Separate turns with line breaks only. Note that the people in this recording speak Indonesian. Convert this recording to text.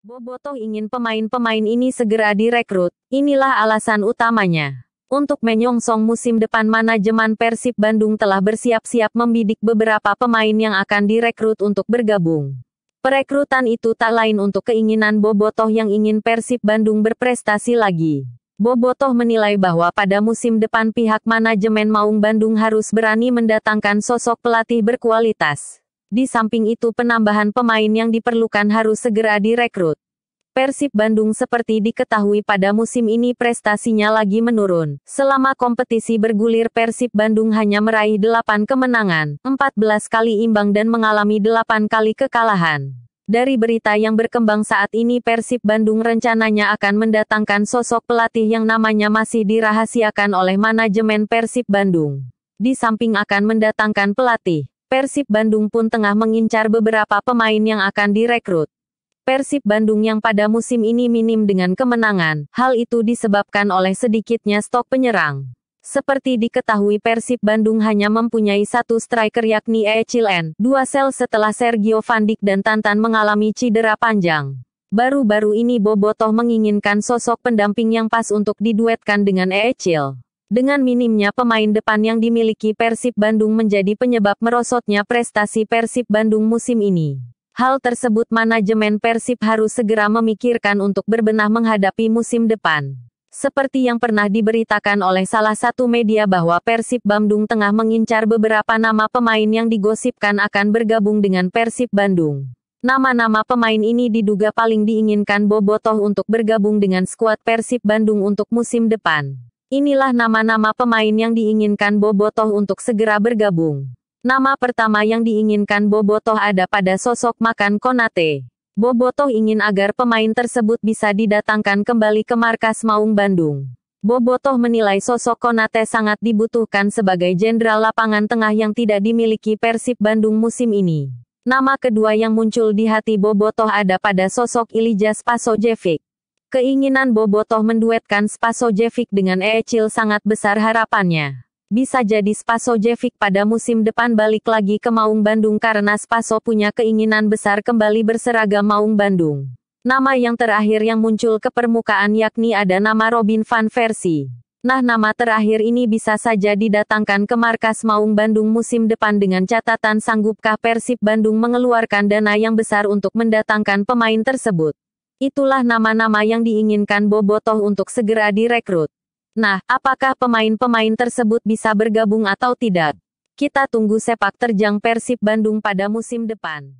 Bobotoh ingin pemain-pemain ini segera direkrut, inilah alasan utamanya. Untuk menyongsong musim depan manajemen Persib Bandung telah bersiap-siap membidik beberapa pemain yang akan direkrut untuk bergabung. Perekrutan itu tak lain untuk keinginan Bobotoh yang ingin Persib Bandung berprestasi lagi. Bobotoh menilai bahwa pada musim depan pihak manajemen Maung Bandung harus berani mendatangkan sosok pelatih berkualitas. Di samping itu penambahan pemain yang diperlukan harus segera direkrut. Persib Bandung seperti diketahui pada musim ini prestasinya lagi menurun. Selama kompetisi bergulir Persib Bandung hanya meraih 8 kemenangan, 14 kali imbang dan mengalami 8 kali kekalahan. Dari berita yang berkembang saat ini Persib Bandung rencananya akan mendatangkan sosok pelatih yang namanya masih dirahasiakan oleh manajemen Persib Bandung. Di samping akan mendatangkan pelatih Persib Bandung pun tengah mengincar beberapa pemain yang akan direkrut. Persib Bandung yang pada musim ini minim dengan kemenangan, hal itu disebabkan oleh sedikitnya stok penyerang. Seperti diketahui Persib Bandung hanya mempunyai satu striker yakni Ecilen, dua sel setelah Sergio Van Dijk dan Tantan mengalami cedera panjang. Baru-baru ini Bobotoh menginginkan sosok pendamping yang pas untuk diduetkan dengan Echil. Dengan minimnya pemain depan yang dimiliki Persib Bandung menjadi penyebab merosotnya prestasi Persib Bandung musim ini. Hal tersebut manajemen Persib harus segera memikirkan untuk berbenah menghadapi musim depan. Seperti yang pernah diberitakan oleh salah satu media bahwa Persib Bandung tengah mengincar beberapa nama pemain yang digosipkan akan bergabung dengan Persib Bandung. Nama-nama pemain ini diduga paling diinginkan Bobotoh untuk bergabung dengan skuad Persib Bandung untuk musim depan. Inilah nama-nama pemain yang diinginkan Bobotoh untuk segera bergabung. Nama pertama yang diinginkan Bobotoh ada pada sosok makan Konate. Bobotoh ingin agar pemain tersebut bisa didatangkan kembali ke markas Maung Bandung. Bobotoh menilai sosok Konate sangat dibutuhkan sebagai jenderal lapangan tengah yang tidak dimiliki Persib Bandung musim ini. Nama kedua yang muncul di hati Bobotoh ada pada sosok Ilijas Spasojevic. Keinginan Bobotoh menduetkan Spasojevic dengan Ecil sangat besar harapannya. Bisa jadi Spasojevic pada musim depan balik lagi ke Maung Bandung karena Spaso punya keinginan besar kembali berseragam Maung Bandung. Nama yang terakhir yang muncul ke permukaan yakni ada nama Robin Van Versi. Nah nama terakhir ini bisa saja didatangkan ke markas Maung Bandung musim depan dengan catatan sanggupkah Persib Bandung mengeluarkan dana yang besar untuk mendatangkan pemain tersebut. Itulah nama-nama yang diinginkan Bobotoh untuk segera direkrut. Nah, apakah pemain-pemain tersebut bisa bergabung atau tidak? Kita tunggu sepak terjang Persib Bandung pada musim depan.